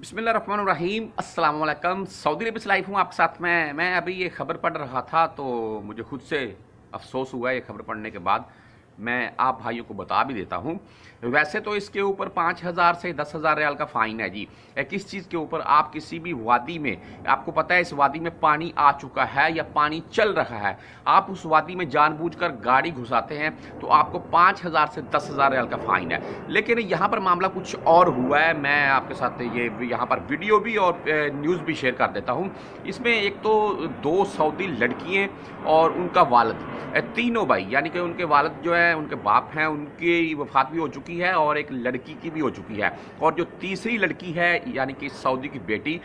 बिसमिल्ल रहीम अस्सलाम सऊदी अरब से लाइफ हूँ आपके साथ में मैं अभी ये खबर पढ़ रहा था तो मुझे खुद से अफसोस हुआ ये खबर पढ़ने के बाद मैं आप भाइयों को बता भी देता हूँ वैसे तो इसके ऊपर पाँच हज़ार से दस हज़ार रियाल का फ़ाइन है जी किस चीज़ के ऊपर आप किसी भी वादी में आपको पता है इस वादी में पानी आ चुका है या पानी चल रहा है आप उस वादी में जानबूझकर गाड़ी घुसाते हैं तो आपको पाँच हज़ार से दस हज़ार रियाल का फ़ाइन है लेकिन यहाँ पर मामला कुछ और हुआ है मैं आपके साथ ये यहाँ पर वीडियो भी और न्यूज़ भी शेयर कर देता हूँ इसमें एक तो दो सऊदी लड़कियाँ और उनका वालद तीनों भाई यानी कि उनके वालद जो है उनके बाप हैं उनकी वफात भी हो चुकी है और एक लड़की की भी हो चुकी है और जो तीसरी लड़की है यानी कि सऊदी की बेटी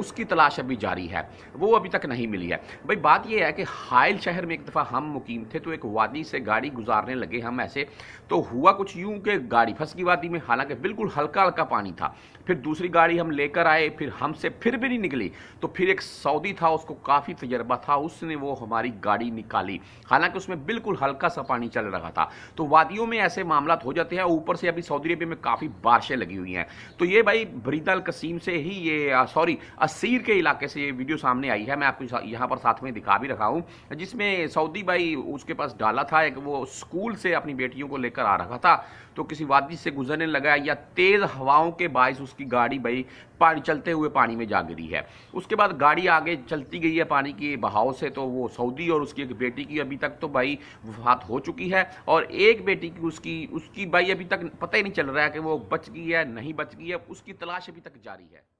उसकी तलाश अभी जारी है वो अभी तक नहीं मिली है भाई बात यह है कि हायल शहर में एक दफ़ा हम मुकीम थे तो एक वादी से गाड़ी गुजारने लगे हम ऐसे तो हुआ कुछ यूँ कि गाड़ी फंस गई वादी में हालांकि बिल्कुल हल्का हल्का पानी था फिर दूसरी गाड़ी हम लेकर आए फिर हमसे फिर भी नहीं निकली तो फिर एक सऊदी था उसको काफ़ी तजर्बा था उसने वो हमारी गाड़ी निकाली हालांकि उसमें बिल्कुल हल्का सा पानी चल रहा था तो वादियों में ऐसे मामला हो जाते हैं ऊपर से अभी सऊदी अरबिया में काफ़ी बारिशें लगी हुई हैं तो ये भाई बरीदल कसीम से ही ये सॉरी असीर के इलाके से ये वीडियो सामने आई है मैं आपको यहाँ पर साथ में दिखा भी रखा हूँ जिसमें सऊदी भाई उसके पास डाला था एक वो स्कूल से अपनी बेटियों को लेकर आ रहा था तो किसी वादी से गुजरने लगा या तेज़ हवाओं के बायस उसकी गाड़ी भाई पानी चलते हुए पानी में जा गिरी है उसके बाद गाड़ी आगे चलती गई है पानी के बहाव से तो वो सऊदी और उसकी एक बेटी की अभी तक तो भाई वफात हो चुकी है और एक बेटी की उसकी उसकी भाई अभी तक पता ही नहीं चल रहा है कि वो बच गई है नहीं बच गई है उसकी तलाश अभी तक जारी है